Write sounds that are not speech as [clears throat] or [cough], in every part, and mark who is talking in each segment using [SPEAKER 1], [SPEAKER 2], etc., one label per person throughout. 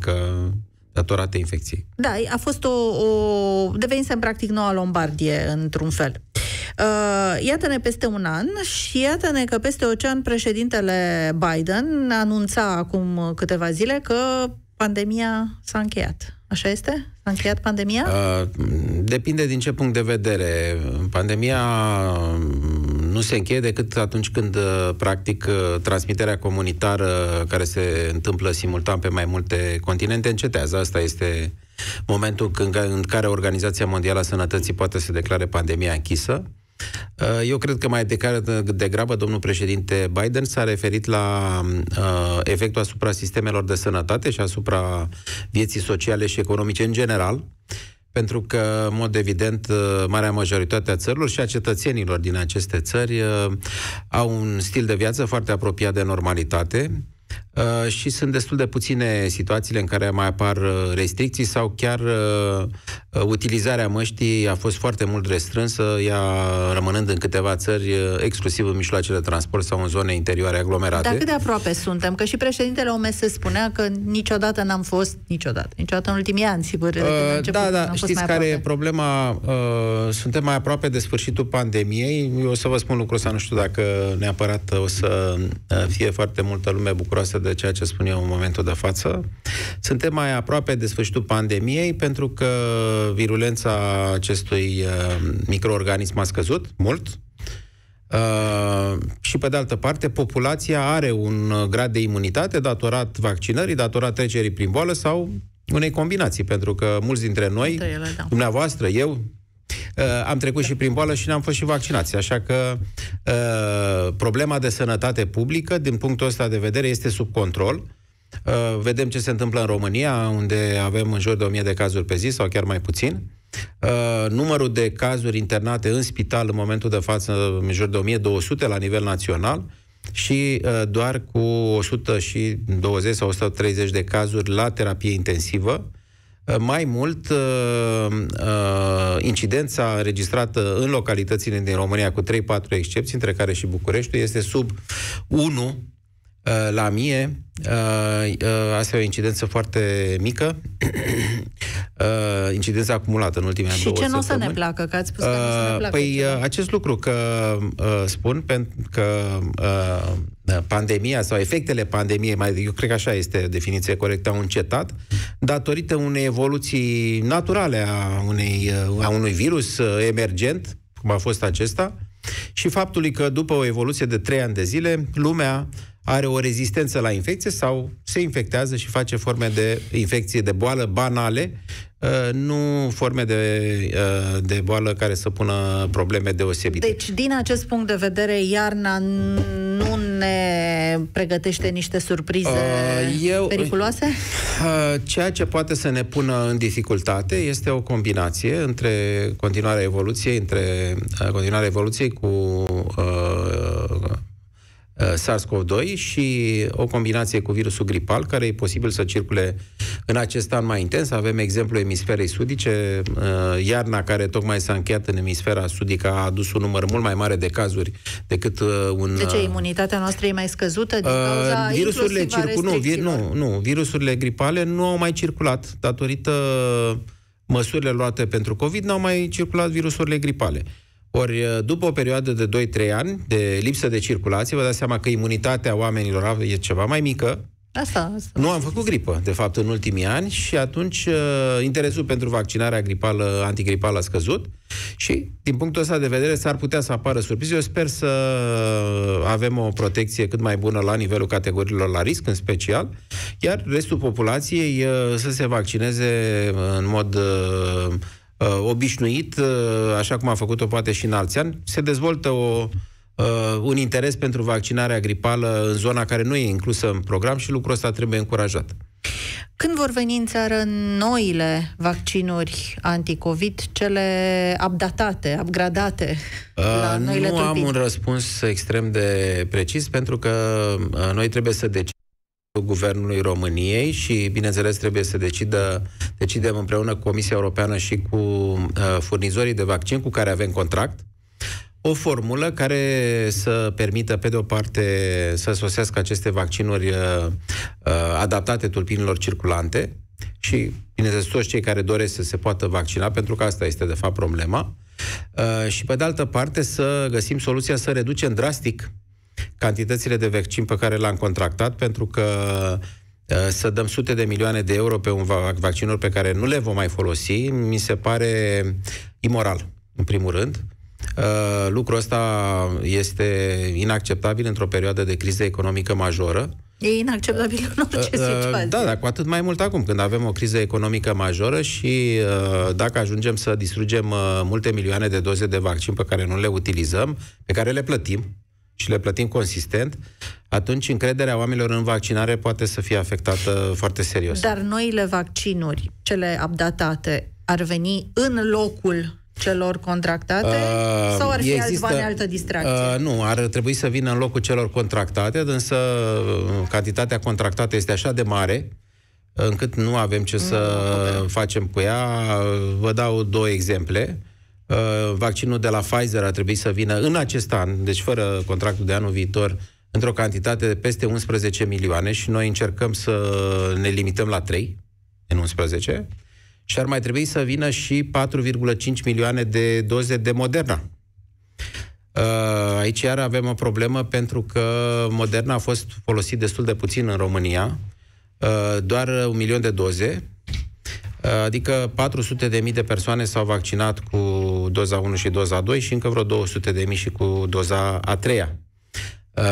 [SPEAKER 1] cronică datorată infecției.
[SPEAKER 2] Da, a fost o, o devenise în practic noua lombardie, într-un fel. Uh, iată-ne peste un an și iată-ne că peste ocean președintele Biden anunța acum câteva zile că pandemia s-a încheiat. Așa este? S-a încheiat pandemia? Uh,
[SPEAKER 1] depinde din ce punct de vedere. Pandemia nu se încheie decât atunci când, uh, practic, uh, transmiterea comunitară care se întâmplă simultan pe mai multe continente încetează. Asta este momentul când, în care Organizația Mondială a Sănătății poate să declare pandemia închisă. Uh, eu cred că mai degrabă domnul președinte Biden s-a referit la uh, efectul asupra sistemelor de sănătate și asupra vieții sociale și economice în general. Uh, pentru că, în mod evident, uh, marea majoritate a țărilor și a cetățenilor din aceste țări uh, au un stil de viață foarte apropiat de normalitate, Uh, și sunt destul de puține situațiile în care mai apar uh, restricții sau chiar uh, uh, utilizarea măștii a fost foarte mult restrânsă, ea rămânând în câteva țări, exclusiv în mijloacele de transport sau în zone interioare aglomerate. Dar cât de
[SPEAKER 2] aproape suntem? Că și președintele OMS spunea că niciodată n-am fost, niciodată, niciodată în ultimii ani, sigur. Uh, da, început, da, da, știți care e
[SPEAKER 1] problema? Uh, suntem mai aproape de sfârșitul pandemiei. Eu o să vă spun lucrul ăsta, nu știu dacă neapărat o să fie foarte multă lume bucuroasă de ceea ce spun eu în momentul de față. Suntem mai aproape de sfârșitul pandemiei pentru că virulența acestui uh, microorganism a scăzut mult, Uh, și pe de altă parte, populația are un grad de imunitate datorat vaccinării, datorat trecerii prin boală sau unei combinații, pentru că mulți dintre noi, ele, da. dumneavoastră, eu, Uh, am trecut și prin boală și n-am fost și vaccinați. Așa că uh, problema de sănătate publică, din punctul ăsta de vedere, este sub control. Uh, vedem ce se întâmplă în România, unde avem în jur de 1000 de cazuri pe zi sau chiar mai puțin. Uh, numărul de cazuri internate în spital în momentul de față în jur de 1200 la nivel național și uh, doar cu 120 sau 130 de cazuri la terapie intensivă Uh, mai mult, uh, uh, incidența înregistrată în localitățile din România, cu 3-4 excepții, între care și Bucureștiul, este sub 1 Uh, la mie. Uh, uh, asta e o incidență foarte mică, [clears throat] incidența acumulată în ultimele Și ce nu o să
[SPEAKER 2] ne placă, că ați spus că nu să ne placă? Păi
[SPEAKER 1] acest lucru că spun, pentru că pandemia sau efectele pandemiei, mai, eu cred că așa este definiția corectă, au încetat, datorită unei evoluții naturale a, unei, a unui virus emergent, cum a fost acesta, și faptului că după o evoluție de trei ani de zile, lumea are o rezistență la infecție sau se infectează și face forme de infecție de boală banale, uh, nu forme de, uh, de boală care să pună probleme deosebite.
[SPEAKER 2] Deci, din acest punct de vedere, iarna nu ne pregătește niște surprize uh, Eu, periculoase?
[SPEAKER 1] Ceea ce poate să ne pună în dificultate este o combinație între continuarea evoluției, între continuarea evoluției cu Uh, SARS-CoV-2 și o combinație cu virusul gripal, care e posibil să circule în acest an mai intens. Avem exemplu emisferei sudice. Uh, iarna care tocmai s-a încheiat în emisfera sudică a adus un număr mult mai mare de cazuri decât uh, un... De ce?
[SPEAKER 2] Imunitatea noastră e mai scăzută din cauza virusurile circu- nu, vi-
[SPEAKER 1] nu, nu, virusurile gripale nu au mai circulat datorită măsurile luate pentru COVID, Nu au mai circulat virusurile gripale. Ori, după o perioadă de 2-3 ani de lipsă de circulație, vă dați seama că imunitatea oamenilor e ceva mai mică,
[SPEAKER 2] Asta, asta.
[SPEAKER 1] Nu am făcut gripă, de fapt, în ultimii ani și atunci interesul pentru vaccinarea gripală, antigripală a scăzut și, din punctul ăsta de vedere, s-ar putea să apară surprize. Eu sper să avem o protecție cât mai bună la nivelul categoriilor la risc, în special, iar restul populației să se vaccineze în mod uh, uh, obișnuit, uh, așa cum a făcut-o poate și în alți ani, se dezvoltă o, uh, un interes pentru vaccinarea gripală în zona care nu e inclusă în program și lucrul ăsta trebuie încurajat.
[SPEAKER 2] Când vor veni în țară noile vaccinuri anticovid, cele updatate, upgradate
[SPEAKER 1] uh, la noile Nu tulpini? am un răspuns extrem de precis pentru că uh, noi trebuie să decidem Guvernului României și, bineînțeles, trebuie să decidă, decidem împreună cu Comisia Europeană și cu uh, furnizorii de vaccin cu care avem contract, o formulă care să permită, pe de-o parte, să sosească aceste vaccinuri uh, uh, adaptate tulpinilor circulante și, bineînțeles, toți cei care doresc să se poată vaccina, pentru că asta este, de fapt, problema, uh, și, pe de altă parte, să găsim soluția să reducem drastic cantitățile de vaccin pe care l-am contractat, pentru că uh, să dăm sute de milioane de euro pe un vaccinul pe care nu le vom mai folosi, mi se pare imoral, în primul rând. Uh, lucrul ăsta este inacceptabil într-o perioadă de criză economică majoră.
[SPEAKER 2] E inacceptabil în orice uh, situație. Da, dar
[SPEAKER 1] cu atât mai mult acum, când avem o criză economică majoră și dacă ajungem să distrugem multe milioane de doze de vaccin pe care nu le utilizăm, pe care le plătim, și le plătim consistent, atunci încrederea oamenilor în vaccinare poate să fie afectată foarte serios.
[SPEAKER 2] Dar noile vaccinuri, cele updatate, ar veni în locul celor contractate uh, sau ar fi există, altbani, altă distracție?
[SPEAKER 1] Uh, nu, ar trebui să vină în locul celor contractate, însă uh, cantitatea contractată este așa de mare încât nu avem ce să mm, facem cu ea. Vă dau două exemple. Uh, vaccinul de la Pfizer a trebuit să vină în acest an, deci fără contractul de anul viitor, într-o cantitate de peste 11 milioane și noi încercăm să ne limităm la 3 în 11 și ar mai trebui să vină și 4,5 milioane de doze de Moderna. Uh, aici iar avem o problemă pentru că Moderna a fost folosit destul de puțin în România, uh, doar un milion de doze, adică 400.000 de mii de persoane s-au vaccinat cu doza 1 și doza 2 și încă vreo 200 de mii și cu doza a treia. Uh,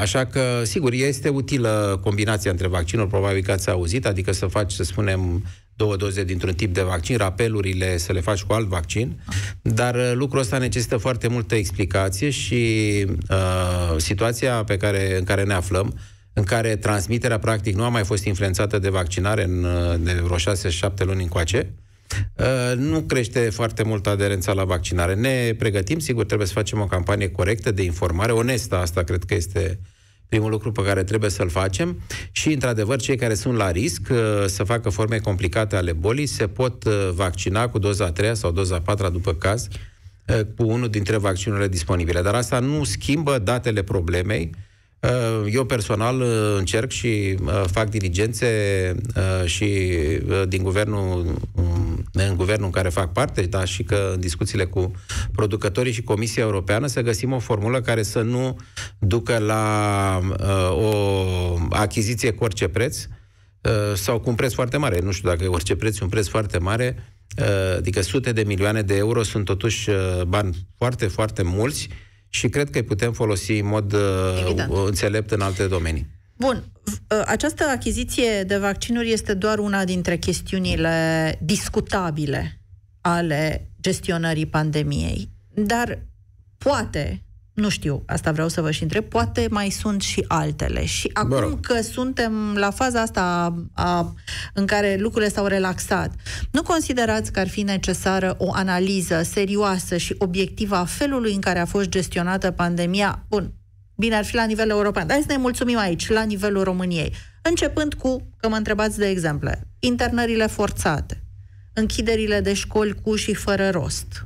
[SPEAKER 1] așa că, sigur, este utilă combinația între vaccinuri, probabil că ați auzit, adică să faci, să spunem, două doze dintr-un tip de vaccin, rapelurile să le faci cu alt vaccin, dar uh, lucrul ăsta necesită foarte multă explicație și uh, situația pe care, în care ne aflăm, în care transmiterea practic nu a mai fost influențată de vaccinare în, uh, de vreo 6-7 luni încoace, uh, Uh, nu crește foarte mult aderența la vaccinare. Ne pregătim, sigur, trebuie să facem o campanie corectă de informare, onestă, asta cred că este primul lucru pe care trebuie să-l facem și, într-adevăr, cei care sunt la risc uh, să facă forme complicate ale bolii se pot uh, vaccina cu doza a treia sau doza a patra după caz cu unul dintre vaccinurile disponibile. Dar asta nu schimbă datele problemei. Eu personal încerc și fac diligențe și din guvernul um, în guvernul în care fac parte, dar și că în discuțiile cu producătorii și Comisia Europeană să găsim o formulă care să nu ducă la uh, o achiziție cu orice preț uh, sau cu un preț foarte mare. Nu știu dacă e orice preț, un preț foarte mare, uh, adică sute de milioane de euro sunt totuși uh, bani foarte, foarte mulți și cred că îi putem folosi în mod uh, înțelept în alte domenii.
[SPEAKER 2] Bun. Ă, această achiziție de vaccinuri este doar una dintre chestiunile discutabile ale gestionării pandemiei. Dar poate, nu știu, asta vreau să vă și întreb, poate mai sunt și altele. Și acum Bă că suntem la faza asta a, a, în care lucrurile s-au relaxat, nu considerați că ar fi necesară o analiză serioasă și obiectivă a felului în care a fost gestionată pandemia? Bun, Bine ar fi la nivel european. Dar hai să ne mulțumim aici, la nivelul României. Începând cu, că mă întrebați de exemple, internările forțate, închiderile de școli cu și fără rost,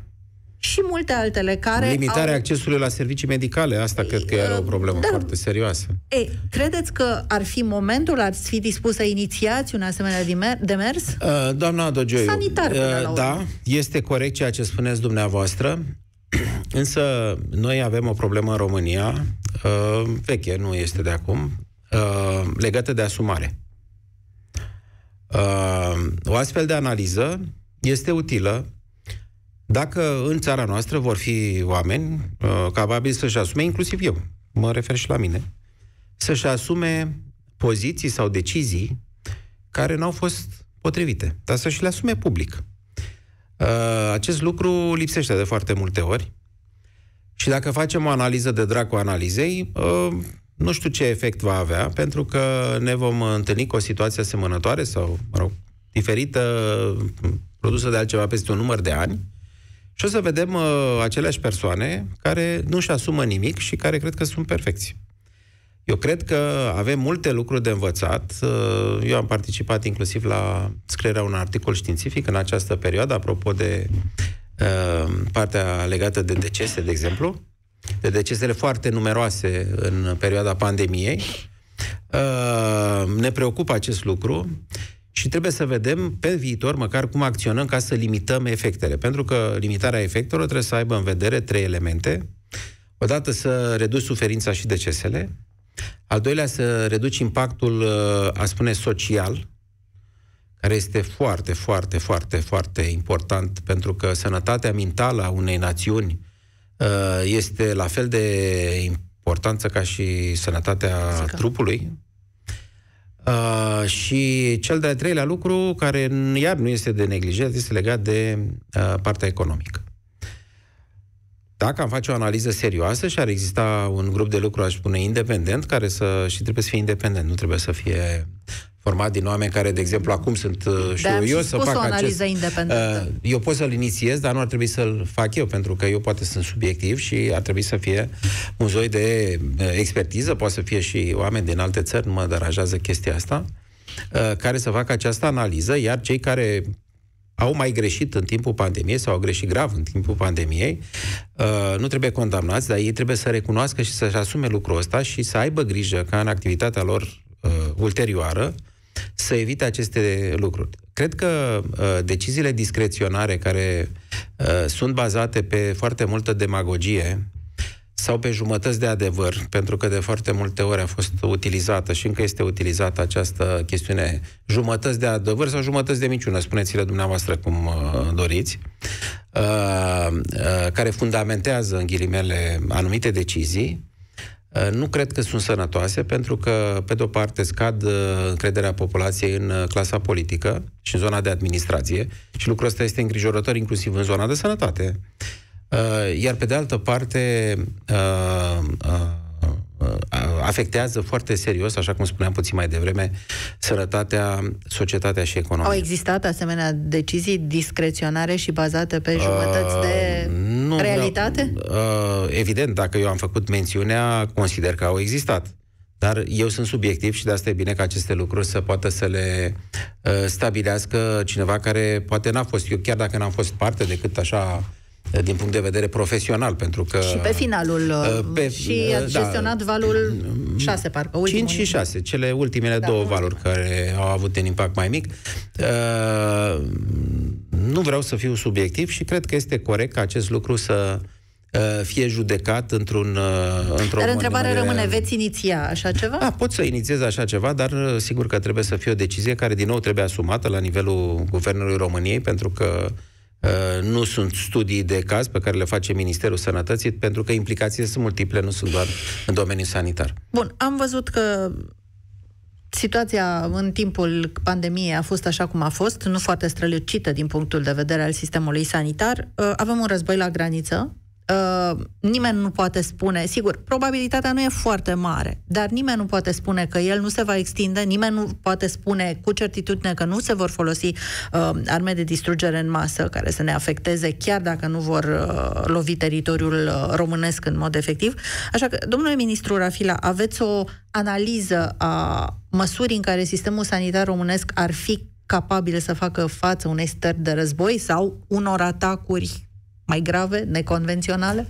[SPEAKER 2] și multe altele care Limitarea au...
[SPEAKER 1] accesului la servicii medicale, asta e, cred că era o problemă da. foarte serioasă.
[SPEAKER 2] E, credeți că ar fi momentul, ar fi dispus să inițiați un asemenea demers?
[SPEAKER 1] Uh, doamna Dogioiu, Sanitar, uh, da, este corect ceea ce spuneți dumneavoastră. [clears throat] Însă, noi avem o problemă în România, uh, veche, nu este de acum, uh, legată de asumare. Uh, o astfel de analiză este utilă dacă în țara noastră vor fi oameni uh, capabili să-și asume, inclusiv eu, mă refer și la mine, să-și asume poziții sau decizii care n-au fost potrivite, dar să-și le asume public. Uh, acest lucru lipsește de foarte multe ori. Și dacă facem o analiză de dracu analizei, uh, nu știu ce efect va avea, pentru că ne vom întâlni cu o situație asemănătoare sau, mă rog, diferită, produsă de altceva peste un număr de ani, și o să vedem uh, aceleași persoane care nu-și asumă nimic și care cred că sunt perfecți. Eu cred că avem multe lucruri de învățat. Uh, eu am participat inclusiv la scrierea unui articol științific în această perioadă, apropo de uh, partea legată de decese, de exemplu, de decesele foarte numeroase în perioada pandemiei. Uh, ne preocupă acest lucru și trebuie să vedem pe viitor măcar cum acționăm ca să limităm efectele. Pentru că limitarea efectelor trebuie să aibă în vedere trei elemente. Odată să reduci suferința și decesele, al doilea, să reduci impactul, uh, a spune, social, care este foarte, foarte, foarte, foarte important, pentru că sănătatea mentală a unei națiuni uh, este la fel de importanță ca și sănătatea Zica. trupului. Uh, și cel de-al treilea lucru, care iar nu este de neglijat, este legat de uh, partea economică dacă am face o analiză serioasă și ar exista un grup de lucru, aș spune, independent, care să... și trebuie să fie independent, nu trebuie să fie format din oameni care, de exemplu, acum sunt uh, și eu, eu să fac o analiză acest... independentă. Uh, eu pot să-l inițiez, dar nu ar trebui să-l fac eu, pentru că eu poate sunt subiectiv și ar trebui să fie un zoi de uh, expertiză, poate să fie și oameni din alte țări, nu mă deranjează chestia asta, care să facă această analiză, iar cei care au mai greșit în timpul pandemiei sau au greșit grav în timpul pandemiei, uh, nu trebuie condamnați, dar ei trebuie să recunoască și să-și asume lucrul ăsta și să aibă grijă ca în activitatea lor uh, ulterioară să evite aceste lucruri. Cred că uh, deciziile discreționare care sunt bazate pe foarte multă demagogie sau pe jumătăți de adevăr, pentru că de foarte multe ori a fost utilizată și încă este utilizată această chestiune, jumătăți de adevăr sau jumătăți de minciună, spuneți-le dumneavoastră cum uh, doriți, uh, uh, care fundamentează, în ghilimele, anumite decizii, nu cred că sunt sănătoase, pentru că, pe de-o parte, scad încrederea populației în clasa politică și în zona de administrație, și lucrul ăsta este îngrijorător inclusiv în zona de sănătate. Uh, iar pe de altă parte, uh, uh, afectează foarte serios, așa cum spuneam puțin mai devreme, sănătatea, societatea și economia. Au
[SPEAKER 2] existat asemenea decizii discreționare și bazate pe jumătăți uh, de nu, realitate?
[SPEAKER 1] Uh, evident, dacă eu am făcut mențiunea, consider că au existat. Dar eu sunt subiectiv și de asta e bine că aceste lucruri să poată să le uh, stabilească cineva care poate n-a fost, eu chiar dacă n-am fost parte decât așa din punct de vedere profesional, pentru că... Și pe
[SPEAKER 2] finalul, uh, uh, pe, și uh, a da, gestionat valul 6, mm, mm, parcă, 5 și
[SPEAKER 1] 6, cele ultimele da, două ultime. valuri care au avut un impact mai mic. Nu vreau să fiu subiectiv și cred că este corect ca acest lucru să fie judecat într-un... Într dar întrebarea manere... rămâne,
[SPEAKER 2] veți iniția așa
[SPEAKER 1] ceva? Da, pot să inițiez așa ceva, dar sigur că trebuie să fie o decizie care din nou trebuie asumată la nivelul Guvernului României, pentru că uh, Uh, nu sunt studii de caz pe care le face Ministerul Sănătății, pentru că implicațiile sunt multiple, nu sunt doar în domeniul sanitar.
[SPEAKER 2] Bun, am văzut că situația în timpul pandemiei a fost așa cum a fost, nu foarte strălucită din punctul de vedere al sistemului sanitar. Uh, avem un război la graniță, Uh, nimeni nu poate spune, sigur, probabilitatea nu e foarte mare, dar nimeni nu poate spune că el nu se va extinde, nimeni nu poate spune cu certitudine că nu se vor folosi uh, arme de distrugere în masă care să ne afecteze, chiar dacă nu vor uh, lovi teritoriul uh, românesc în mod efectiv. Așa că, domnule ministru Rafila, aveți o analiză a măsurii în care sistemul sanitar românesc ar fi capabil să facă față unei stări de război sau unor atacuri mai grave, neconvenționale?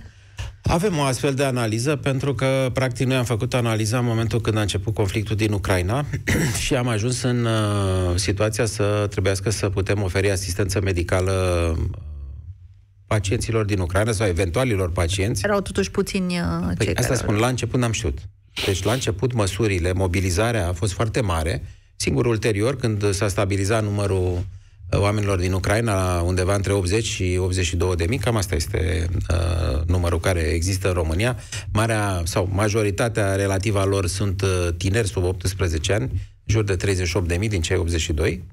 [SPEAKER 1] Avem o astfel de analiză pentru că, practic, noi am făcut analiza în momentul când a început conflictul din Ucraina [clears throat] și am ajuns în uh, situația să trebuiască să putem oferi asistență medicală uh, pacienților din Ucraina sau eventualilor pacienți.
[SPEAKER 2] Erau totuși puțini uh, păi, Asta care... spun,
[SPEAKER 1] la început n-am știut. Deci, la început, măsurile, mobilizarea a fost foarte mare. Singur ulterior, când s-a stabilizat numărul oamenilor din Ucraina, undeva între 80 și 82 de mii, cam asta este uh, numărul care există în România. Marea sau majoritatea relativă a lor sunt uh, tineri sub 18 ani, jur de 38 de mii din cei 82,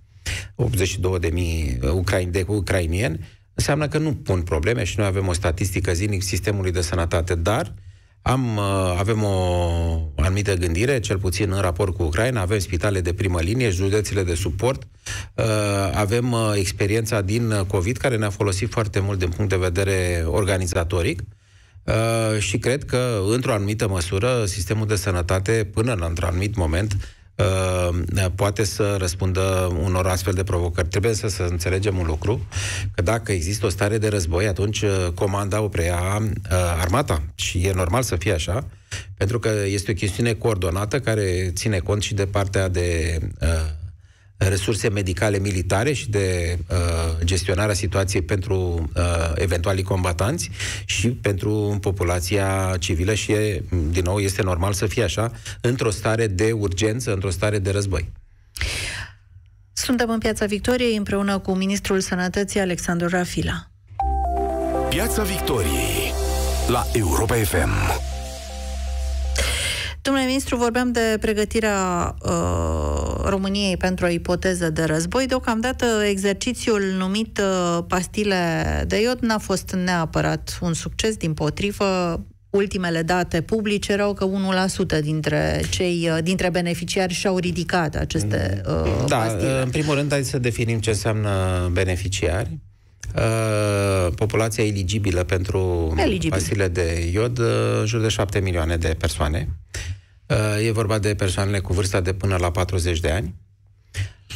[SPEAKER 1] 82 de mii uh, ucrain, de ucrainieni, înseamnă că nu pun probleme și noi avem o statistică zilnic sistemului de sănătate, dar uh, am, uh, avem o anumită gândire, cel puțin în raport cu Ucraina, avem spitale de primă linie, județele de suport, uh, avem uh, experiența din COVID care ne-a folosit foarte mult din punct de vedere organizatoric și cred că, într-o anumită măsură, sistemul de sănătate, până într-un anumit moment, Ehm, poate să răspundă unor astfel de provocări. Trebuie să, să înțelegem un lucru, că dacă există o stare de război, atunci uh, comanda o preia uh, armata și e normal să fie așa, pentru că este o chestiune coordonată care ține cont și de partea de uh, resurse medicale militare și de uh, gestionarea situației pentru uh, eventualii combatanți și pentru populația civilă și, e, din nou, este normal să fie așa, într-o stare de urgență, într-o stare de război.
[SPEAKER 2] Suntem în Piața Victoriei împreună cu Ministrul Sănătății Alexandru Rafila.
[SPEAKER 1] Piața Victoriei la Europa FM.
[SPEAKER 2] Domnule ministru, vorbeam de pregătirea uh, României pentru o ipoteză de război. Deocamdată, exercițiul numit uh, pastile de iod n-a fost neapărat un succes, din potrivă, ultimele date publice erau că 1% dintre cei uh, dintre beneficiari și-au ridicat aceste
[SPEAKER 1] mm. uh, Da, pastile. în primul rând hai să definim ce înseamnă beneficiari. Uh, populația eligibilă pentru Eligibil. pastile de iod, uh, jur de 7 milioane de persoane. Uh, Uh, e vorba de persoanele cu vârsta de până la 40 de ani.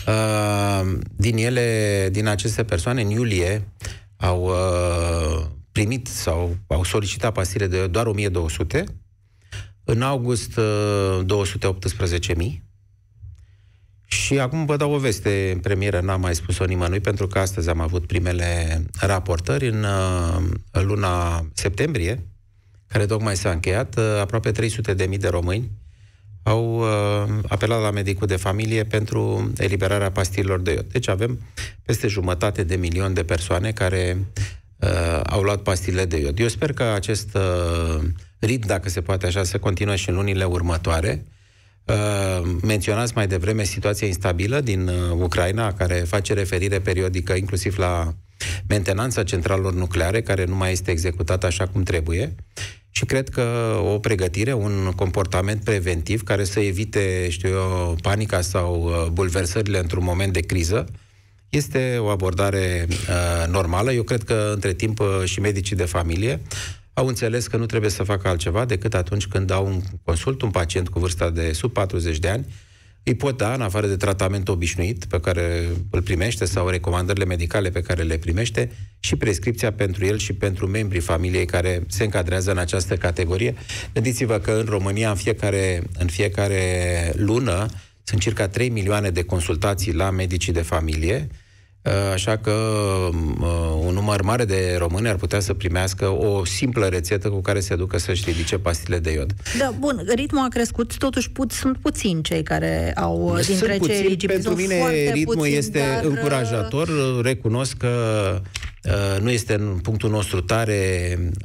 [SPEAKER 1] Uh, din ele, din aceste persoane, în iulie au uh, primit sau au solicitat pasire de doar 1200, în august 218.000 și acum vă dau o veste în premieră, n-am mai spus-o nimănui, pentru că astăzi am avut primele raportări în, luna septembrie, care tocmai s-a încheiat, aproape 300.000 de români au uh, apelat la medicul de familie pentru eliberarea pastilor de iod. Deci avem peste jumătate de milion de persoane care uh, au luat pastile de iod. Eu sper că acest uh, ritm, dacă se poate așa, să continue și în lunile următoare. Uh, menționați mai devreme situația instabilă din uh, Ucraina, care face referire periodică inclusiv la mentenanța centralelor nucleare, care nu mai este executată așa cum trebuie. Și cred că o pregătire, un comportament preventiv care să evite, știu eu, panica sau uh, bulversările într-un moment de criză, este o abordare uh, normală. Eu cred că între timp uh, și medicii de familie au înțeles că nu trebuie să facă altceva decât atunci când au un consult un pacient cu vârsta de sub 40 de ani îi pot da, în afară de tratament obișnuit pe care îl primește sau recomandările medicale pe care le primește și prescripția pentru el și pentru membrii familiei care se încadrează în această categorie. Gândiți-vă că în România în fiecare, în fiecare lună sunt circa 3 milioane de consultații la medicii de familie, Uh, așa că uh, un număr mare de români ar putea să primească o simplă rețetă cu care se ducă să-și ridice pastile de iod.
[SPEAKER 2] Da, bun, ritmul a crescut, totuși put, sunt puțini cei care au sunt dintre puțin, cei eligibili. Pentru sunt mine ritmul puțin, este dar... încurajator,
[SPEAKER 1] uh, recunosc că uh, nu este în punctul nostru tare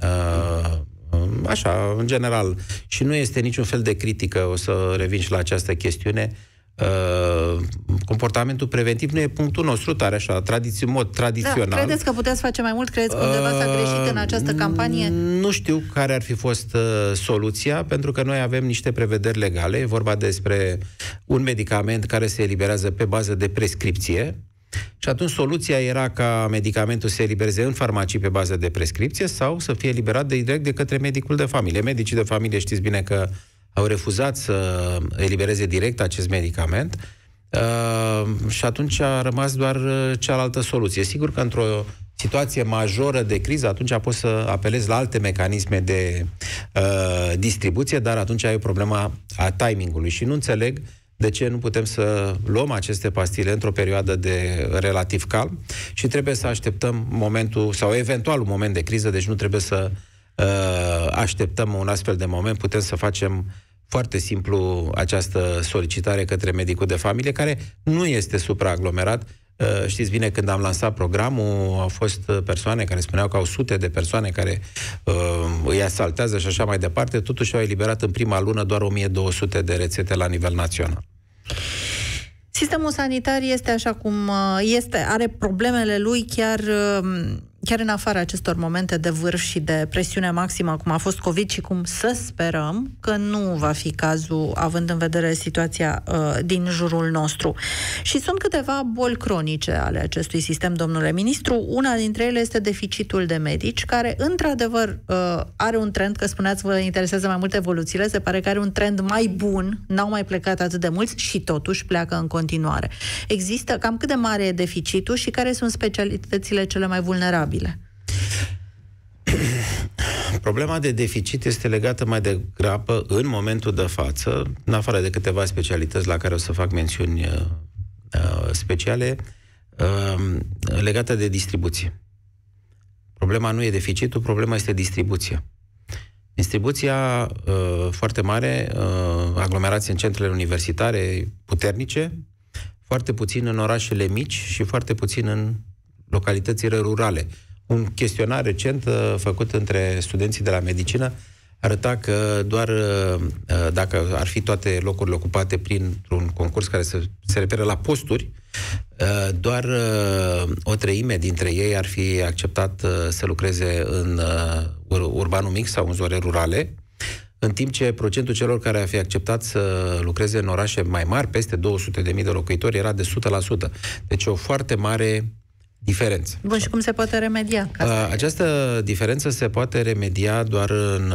[SPEAKER 1] uh, așa, în general, și nu este niciun fel de critică, o să revin și la această chestiune, uh, Uh, comportamentul preventiv nu e punctul nostru tare așa, tradiți- mod da, tradițional. Da, credeți
[SPEAKER 2] că puteți face mai mult? Credeți că undeva s-a greșit în această uh, campanie? Nu
[SPEAKER 1] știu care ar fi fost uh, soluția, pentru că noi avem niște prevederi legale. E vorba despre un medicament care se eliberează pe bază de prescripție, și atunci soluția era ca medicamentul să se elibereze în farmacii pe bază de prescripție sau să fie eliberat de direct de către medicul de familie. Medicii de familie știți bine că au refuzat să elibereze direct acest medicament uh, și atunci a rămas doar uh, cealaltă soluție. Sigur că într-o situație majoră de criză, atunci poți să apelezi la alte mecanisme de uh, distribuție, dar atunci ai problema a timingului și nu înțeleg de ce nu putem să luăm aceste pastile într-o perioadă de relativ calm și trebuie să așteptăm momentul sau eventual un moment de criză, deci nu trebuie să Uh, așteptăm un astfel de moment, putem să facem foarte simplu această solicitare către medicul de familie, care nu este supraaglomerat. Uh, știți bine, când am lansat programul, au fost persoane care spuneau că au sute de persoane care uh, îi asaltează și așa mai departe, totuși au eliberat în prima lună doar 1200 de rețete la nivel național.
[SPEAKER 2] Sistemul sanitar este așa cum uh, este, are problemele lui chiar uh chiar în afara acestor momente de vârf și de presiune maximă, cum a fost COVID și cum să sperăm că nu va fi cazul, având în vedere situația uh, din jurul nostru. Și sunt câteva boli cronice ale acestui sistem, domnule ministru. Una dintre ele este deficitul de medici, care, într-adevăr, uh, are un trend, că spuneați vă interesează mai mult evoluțiile, se pare că are un trend mai bun, n-au mai plecat atât de mulți și totuși pleacă în continuare. Există cam cât de mare e deficitul și care sunt specialitățile cele mai vulnerabile? vulnerabile?
[SPEAKER 1] Problema de deficit este legată mai degrabă în momentul de față, în afară de câteva specialități la care o să fac mențiuni uh, uh speciale, uh, legată de distribuție. Problema nu e deficitul, problema este distribuția. Distribuția uh, foarte mare, uh, în centrele universitare puternice, foarte puțin în orașele mici și foarte puțin în localitățile rurale. Un chestionar recent uh, făcut între studenții de la medicină arăta că doar uh, uh, dacă ar fi toate locurile ocupate printr-un concurs care se, se referă la posturi, doar o treime dintre ei ar fi acceptat să lucreze în urbanul mic sau în zone rurale, în timp ce procentul celor care ar fi acceptat să lucreze în orașe mai mari, peste 200.000 de locuitori, era de 100%. Deci o foarte mare Diferență.
[SPEAKER 2] Bun, și cum se poate remedia?
[SPEAKER 1] Ca Această diferență se poate remedia doar în,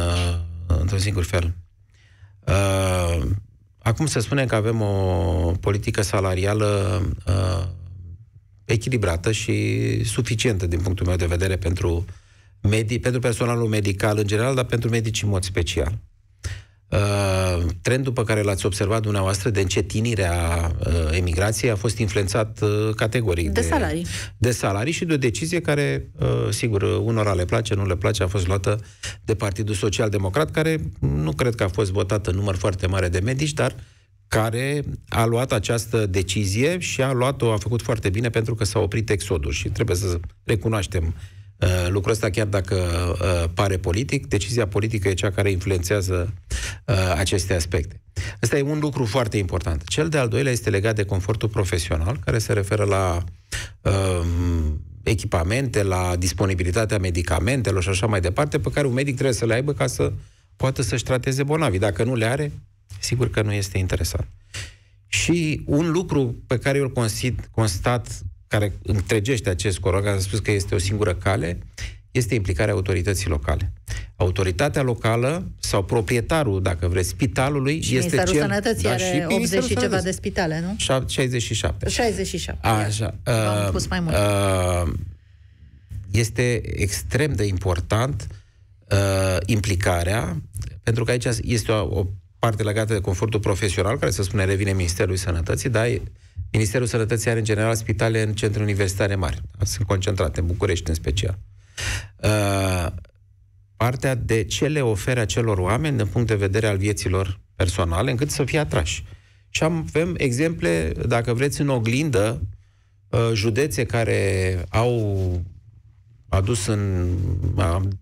[SPEAKER 1] într-un singur fel. Acum se spune că avem o politică salarială echilibrată și suficientă din punctul meu de vedere pentru, medi- pentru personalul medical în general, dar pentru medicii în mod special. Uh, trendul pe care l-ați observat dumneavoastră de a uh, emigrației a fost influențat uh, categoric de, de salarii. De salarii și de o decizie care, uh, sigur, unora le place, nu le place, a fost luată de Partidul Social Democrat, care nu cred că a fost votată în număr foarte mare de medici, dar care a luat această decizie și a luat-o, a făcut foarte bine pentru că s-a oprit exodul și trebuie să recunoaștem Uh, lucrul ăsta, chiar dacă uh, pare politic, decizia politică e cea care influențează uh, aceste aspecte. Ăsta e un lucru foarte important. Cel de-al doilea este legat de confortul profesional, care se referă la um, echipamente, la disponibilitatea medicamentelor și așa mai departe, pe care un medic trebuie să le aibă ca să poată să-și trateze bolnavii. Dacă nu le are, sigur că nu este interesant. Și un lucru pe care eu îl constat care întregește acest corogan, am spus că este o singură cale, este implicarea autorității locale. Autoritatea locală sau proprietarul, dacă vreți, spitalului și este Ministerul cel... Sănătății da, are și 80 Ministerul și ceva Sănătății. de spitale, nu? 67.
[SPEAKER 2] 67.
[SPEAKER 1] Așa. Uh, am pus mai mult. Uh, este extrem de important uh, implicarea, pentru că aici este o, o parte legată de confortul profesional, care să spune revine Ministerului Sănătății, dar Ministerul Sănătății are în general spitale în centre universitare mari. Da, sunt concentrate, în București în special. Uh, partea de ce le oferă acelor oameni din punct de vedere al vieților personale, încât să fie atrași. Și avem exemple, dacă vreți, în oglindă, uh, județe care au adus în...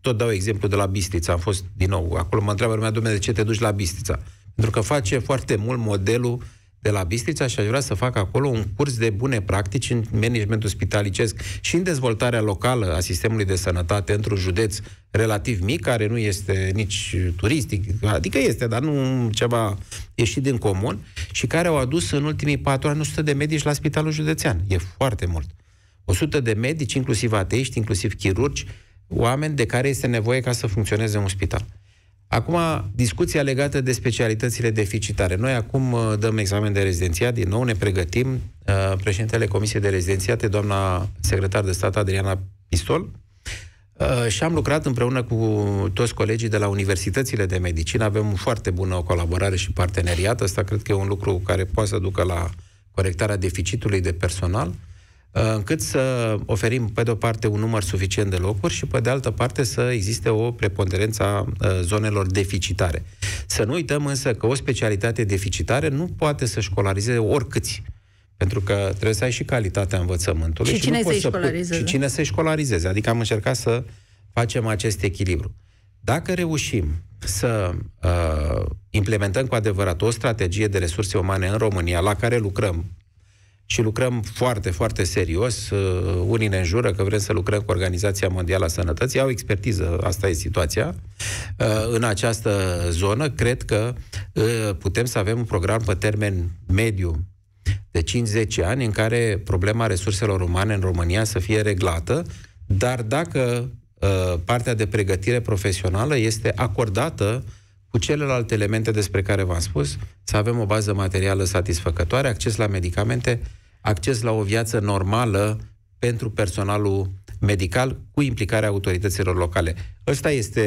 [SPEAKER 1] Tot dau exemplu de la Bistrița, am fost din nou. Acolo mă întreabă lumea, domnule, de ce te duci la Bistrița? Pentru că face foarte mult modelul de la Bistrița și aș vrea să fac acolo un curs de bune practici în managementul spitalicesc și în dezvoltarea locală a sistemului de sănătate într-un județ relativ mic, care nu este nici turistic, adică este, dar nu ceva ieșit din comun, și care au adus în ultimii patru ani 100 de medici la Spitalul Județean. E foarte mult. 100 de medici, inclusiv ateiști, inclusiv chirurgi, oameni de care este nevoie ca să funcționeze un spital. Acum, discuția legată de specialitățile deficitare. Noi acum uh, dăm examen de rezidențiat, din nou ne pregătim. Uh, președintele Comisiei de Rezidențiate, doamna secretar de stat Adriana Pistol, uh, și am lucrat împreună cu toți colegii de la universitățile de medicină. Avem foarte bună o colaborare și parteneriat. Asta cred că e un lucru care poate să ducă la corectarea deficitului de personal. Uh, încât să oferim, pe de-o parte, un număr suficient de locuri și, pe de altă parte, să existe o preponderență a uh, zonelor deficitare. Să nu uităm însă că o specialitate deficitare nu poate să școlarizeze oricâți. Pentru că trebuie să ai și calitatea învățământului. Și, și cine să-i școlarizeze. Și cine să școlarizeze. Adică am încercat să facem acest echilibru. Dacă reușim să uh, implementăm cu adevărat o strategie de resurse umane în România, la care lucrăm și lucrăm foarte, foarte serios. Uh, unii ne înjură că vrem să lucrăm cu Organizația Mondială a Sănătății. Au expertiză, asta e situația. Uh, în această zonă, cred că uh, putem să avem un program pe termen mediu de 5-10 ani în care problema resurselor umane în România să fie reglată, dar dacă partea de pregătire profesională este acordată cu celelalte elemente despre care v-am spus, să avem o bază materială satisfăcătoare, acces la medicamente, acces la o viață normală pentru personalul medical cu implicarea autorităților locale. Ăsta este,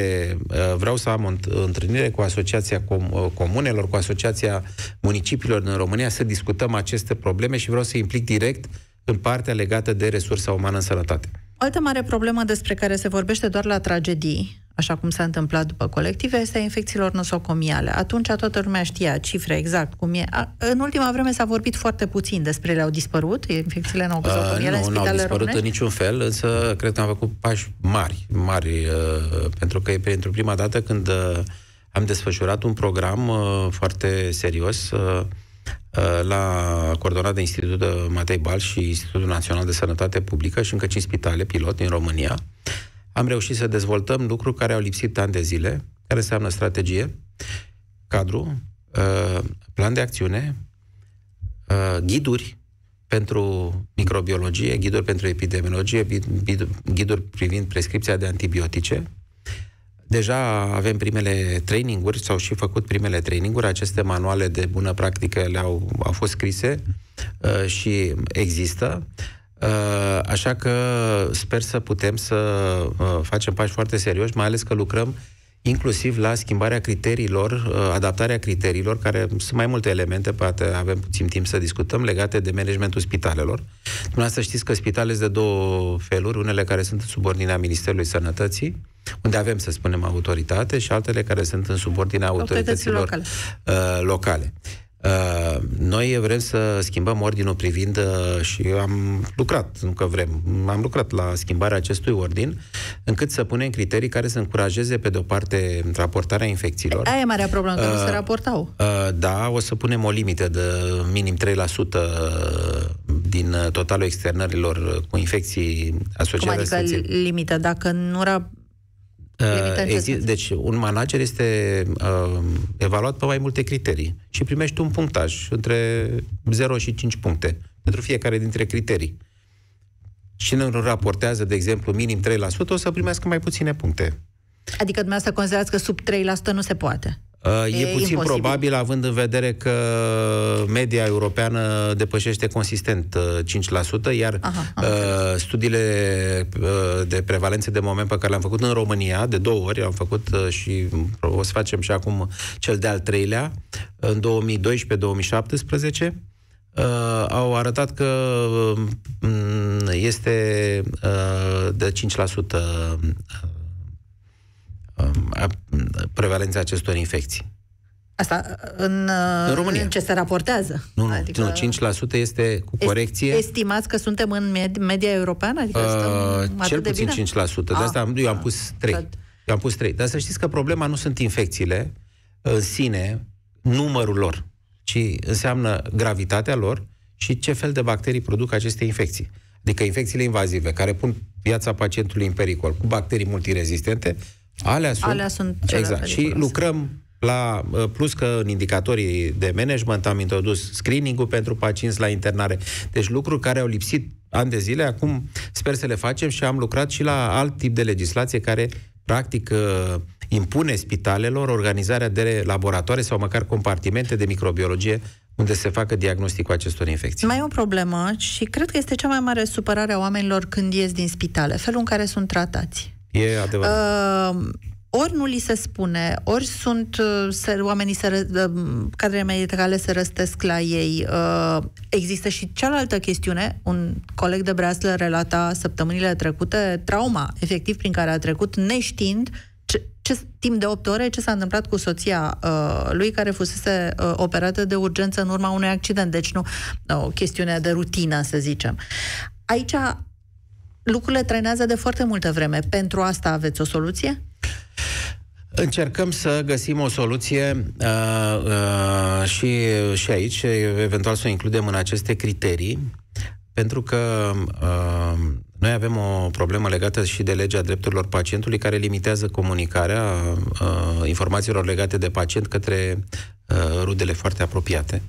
[SPEAKER 1] uh, vreau să am o întâlnire cu Asociația uh, Comunelor, cu Asociația Municipiilor din România să discutăm aceste probleme și vreau să implic direct în partea legată de resursa umană în sănătate.
[SPEAKER 2] Altă mare problemă despre care se vorbește doar la tragedii așa cum s-a întâmplat după colective, este a infecțiilor nosocomiale. Atunci toată lumea știa cifre exact cum e. A, în ultima vreme s-a vorbit foarte puțin despre ele. Au dispărut infecțiile nosocomiale uh, nu, în Nu, au dispărut românești? în
[SPEAKER 1] niciun fel, însă cred că am făcut pași mari, mari, uh, pentru că e pentru prima dată când uh, am desfășurat un program uh, foarte serios uh, uh, la coordonat de Institutul Matei Bal și Institutul Național de Sănătate Publică și încă 5 spitale pilot din România am reușit să dezvoltăm lucruri care au lipsit ani de zile, care înseamnă strategie, cadru, uh, plan de acțiune, uh, ghiduri pentru microbiologie, ghiduri pentru epidemiologie, ghiduri privind prescripția de antibiotice. Deja avem primele traininguri, s-au și făcut primele traininguri, aceste manuale de bună practică le-au au fost scrise uh, și există. Uh, Așa că sper să putem să uh, facem pași foarte serioși, mai ales că lucrăm inclusiv la schimbarea criteriilor, uh, adaptarea criteriilor, care sunt mai multe elemente, poate avem puțin timp să discutăm, legate de managementul spitalelor. Dumneavoastră știți că spitalele sunt de două feluri, unele care sunt în subordinea Ministerului Sănătății, unde avem, să spunem, autoritate, și altele care sunt în subordinea autorităților locale. Uh, locale. Uh, noi vrem să schimbăm ordinul privind uh, și am lucrat, nu că vrem, am lucrat la schimbarea acestui ordin, încât să punem criterii care să încurajeze, pe de-o parte, raportarea infecțiilor. Aia e marea
[SPEAKER 2] problemă, că nu se uh, raportau.
[SPEAKER 1] da, o să punem o limită de minim 3% din totalul externărilor cu infecții asociate. Cum adică
[SPEAKER 2] limită? Dacă nu, ra-
[SPEAKER 1] Exist, deci, un manager este uh, evaluat pe mai multe criterii și primești un punctaj între 0 și 5 puncte pentru fiecare dintre criterii. Și nu raportează, de exemplu, minim 3%, o să primească mai puține puncte.
[SPEAKER 2] Adică dumneavoastră considerați că sub 3% nu se poate?
[SPEAKER 1] E, e puțin imposibil. probabil, având în vedere că media europeană depășește consistent 5%, uh, iar Aha, uh, studiile uh, de prevalențe de moment pe care le-am făcut în România, de două ori am făcut uh, și o să facem și acum cel de-al treilea, în 2012-2017, uh, au arătat că um, este uh, de 5% prevalența acestor infecții.
[SPEAKER 2] Asta uh, în, uh, în România. În ce se raportează.
[SPEAKER 1] Nu, nu, adică, nu 5% este cu corecție.
[SPEAKER 2] Estimați că suntem în med- media europeană? Adică uh, cel puțin de bine? 5%. De asta am,
[SPEAKER 1] eu am ah, pus 3. Cred. Eu am pus 3. Dar să știți că problema nu sunt infecțiile în sine, numărul lor, ci înseamnă gravitatea lor și ce fel de bacterii produc aceste infecții. Adică infecțiile invazive, care pun viața pacientului în pericol, cu bacterii multirezistente, Alea sunt, Alea sunt cele exact. Și lucrăm la, uh, plus că în indicatorii de management am introdus screening-ul pentru pacienți la internare. Deci lucruri care au lipsit ani de zile, acum sper să le facem și am lucrat și la alt tip de legislație care practic uh, impune spitalelor organizarea de laboratoare sau măcar compartimente de microbiologie unde se facă diagnosticul acestor infecții.
[SPEAKER 2] Mai e o problemă și cred că este cea mai mare supărare a oamenilor când ies din spitale, felul în care sunt tratați.
[SPEAKER 1] E adevărat.
[SPEAKER 2] Uh, ori nu li se spune, ori sunt uh, se, oamenii se, uh, cadrele medicale se răstesc la ei. Uh, există și cealaltă chestiune, un coleg de breaslă relata săptămânile trecute trauma efectiv prin care a trecut, neștiind ce, ce, timp de 8 ore ce s-a întâmplat cu soția uh, lui care fusese uh, operată de urgență în urma unui accident. Deci nu o chestiune de rutină, să zicem. Aici lucrurile trenează de foarte multă vreme. Pentru asta aveți o soluție?
[SPEAKER 1] Încercăm să găsim o soluție uh, uh, și, și aici, eventual să o includem în aceste criterii, pentru că uh, noi avem o problemă legată și de legea drepturilor pacientului care limitează comunicarea uh, informațiilor legate de pacient către uh, rudele foarte apropiate.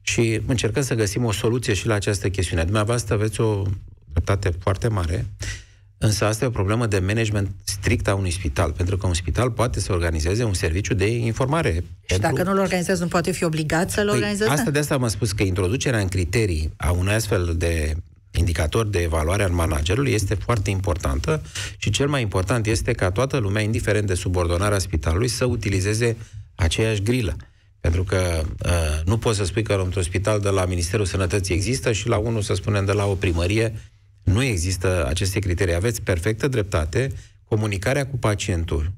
[SPEAKER 1] Și încercăm să găsim o soluție și la această chestiune. Dumneavoastră aveți o dreptate foarte mare, însă asta e o problemă de management strict a unui spital, pentru că un spital poate să organizeze un serviciu de informare. Și pentru... dacă
[SPEAKER 2] nu-l organizează, nu poate fi obligat să-l păi, organizeze? Asta de
[SPEAKER 1] asta am spus că introducerea în criterii a unui astfel de indicator de evaluare al managerului este foarte importantă și cel mai important este ca toată lumea, indiferent de subordonarea spitalului, să utilizeze aceeași grilă. Pentru că uh, nu poți să spui că într-un spital de la Ministerul Sănătății există și la unul, să spunem, de la o primărie nu există aceste criterii. Aveți perfectă dreptate. Comunicarea cu pacientul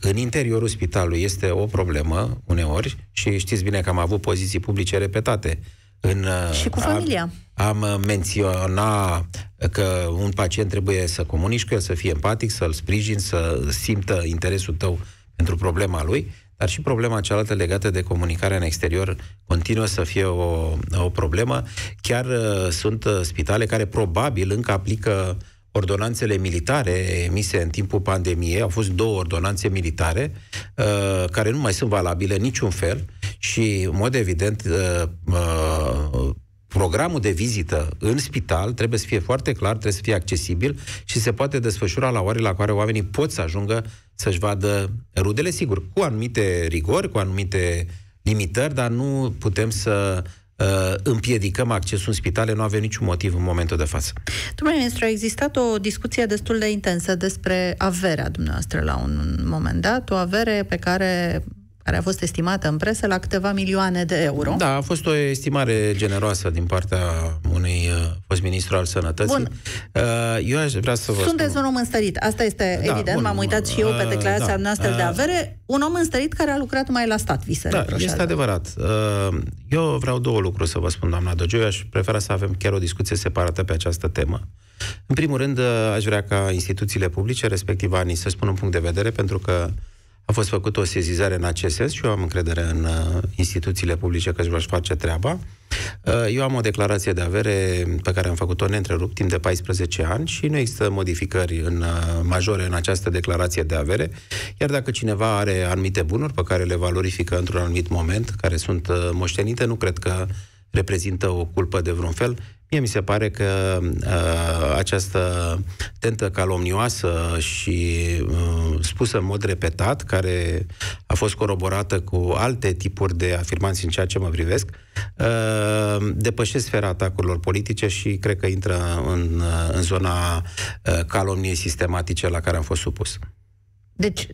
[SPEAKER 1] în interiorul spitalului este o problemă uneori și știți bine că am avut poziții publice repetate. În, și cu familia. Am, am menționat că un pacient trebuie să comunici cu el, să fie empatic, să-l sprijin, să simtă interesul tău pentru problema lui dar și problema cealaltă legată de comunicarea în exterior continuă să fie o, o problemă. Chiar uh, sunt uh, spitale care probabil încă aplică ordonanțele militare emise în timpul pandemiei. Au fost două ordonanțe militare uh, care nu mai sunt valabile niciun fel și, în mod evident, uh, uh, programul de vizită în spital trebuie să fie foarte clar, trebuie să fie accesibil și se poate desfășura la ore la care oamenii pot să ajungă să-și vadă rudele, sigur, cu anumite rigori, cu anumite limitări, dar nu putem să uh, împiedicăm accesul în spitale, nu avem niciun motiv în momentul de față.
[SPEAKER 2] Domnule ministru, a existat o discuție destul de intensă despre averea dumneavoastră la un moment dat, o avere pe care care a fost estimată în presă la câteva milioane de euro.
[SPEAKER 1] Da, a fost o estimare generoasă din partea unui uh, fost ministru al sănătății. Bun. Uh, eu aș vrea să vă Sunteți
[SPEAKER 2] spun... un om înstărit, asta este da, evident, m-am uitat și eu pe uh, declarația da, noastră uh, de avere, un om înstărit care a lucrat mai la stat, vi se Da, reproșează. este
[SPEAKER 1] adevărat. Uh, eu vreau două lucruri să vă spun, doamna Dogiu, eu aș prefera să avem chiar o discuție separată pe această temă. În primul rând, uh, aș vrea ca instituțiile publice, respectiv ANI, să spun un punct de vedere, pentru că a fost făcută o sezizare în acest sens și eu am încredere în uh, instituțiile publice că își vor face treaba. Uh, eu am o declarație de avere pe care am făcut-o neîntrerupt timp de 14 ani și nu există modificări în, uh, majore în această declarație de avere. Iar dacă cineva are anumite bunuri pe care le valorifică într-un anumit moment, care sunt uh, moștenite, nu cred că reprezintă o culpă de vreun fel. Mie mi se pare că uh, această tentă calomnioasă și uh, spusă în mod repetat, care a fost coroborată cu alte tipuri de afirmații în ceea ce mă privesc, uh, depășesc sfera atacurilor politice și cred că intră în, uh, în zona uh, calomniei sistematice la care am fost supus.
[SPEAKER 2] Deci,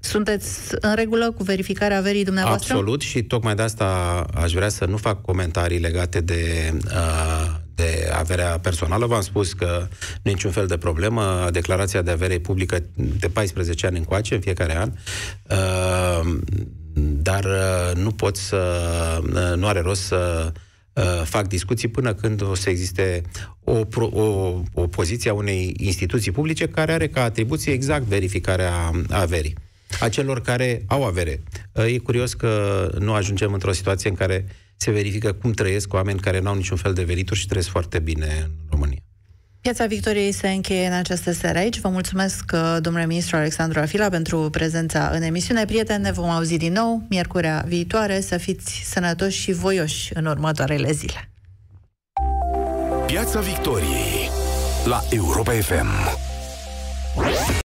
[SPEAKER 2] sunteți în regulă cu verificarea averii dumneavoastră?
[SPEAKER 1] Absolut și tocmai de asta aș vrea să nu fac comentarii legate de, uh, de averea personală. V-am spus că nu e niciun fel de problemă. Declarația de avere publică de 14 ani încoace, în fiecare an uh, dar uh, nu pot să, nu are rost să fac discuții până când o să existe o, pro, o, o poziție a unei instituții publice care are ca atribuție exact verificarea averii a celor care au avere. Ă, e curios că nu ajungem într-o situație în care se verifică cum trăiesc oameni care nu au niciun fel de venituri și trăiesc foarte bine în România.
[SPEAKER 2] Piața Victoriei se încheie în această seară aici. Vă mulțumesc, ă, domnule ministru Alexandru Afila, pentru prezența în emisiune. Prieteni, ne vom auzi din nou miercurea viitoare. Să fiți sănătoși și voioși în următoarele zile.
[SPEAKER 1] Piața Victoriei la Europa FM.